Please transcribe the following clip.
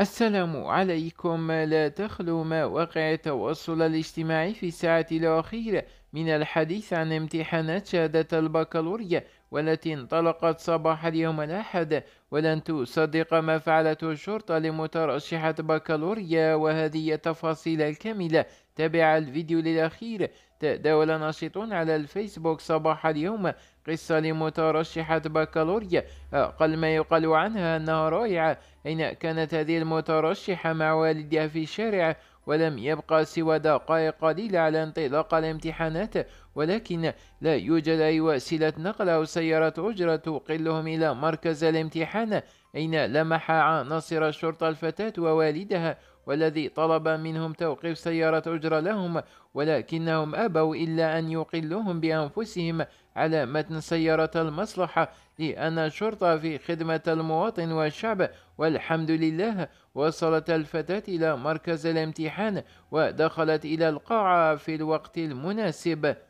السلام عليكم لا تخلو مواقع التواصل الاجتماعي في الساعة الأخيرة من الحديث عن امتحانات شهادة البكالوريا والتي انطلقت صباح اليوم الأحد ولن تصدق ما فعلته الشرطة لمترشحة بكالوريا وهذه التفاصيل الكاملة تابع الفيديو للأخير تداول ناشطون على الفيسبوك صباح اليوم قصة لمترشحة بكالوريا أقل ما يقال عنها أنها رائعة أين كانت هذه المترشحة مع والدها في الشارع ولم يبقى سوى دقائق قليلة على انطلاق الامتحانات ولكن لا يوجد أي وسيلة نقل أو سيارة أجرة تقلهم إلى مركز الامتحان حين لمح ناصر الشرطة الفتاة ووالدها والذي طلب منهم توقيف سيارة أجرة لهم ولكنهم أبوا إلا أن يقلوهم بأنفسهم على متن سيارة المصلحة لأن الشرطة في خدمة المواطن والشعب والحمد لله وصلت الفتاة إلى مركز الامتحان ودخلت إلى القاعة في الوقت المناسب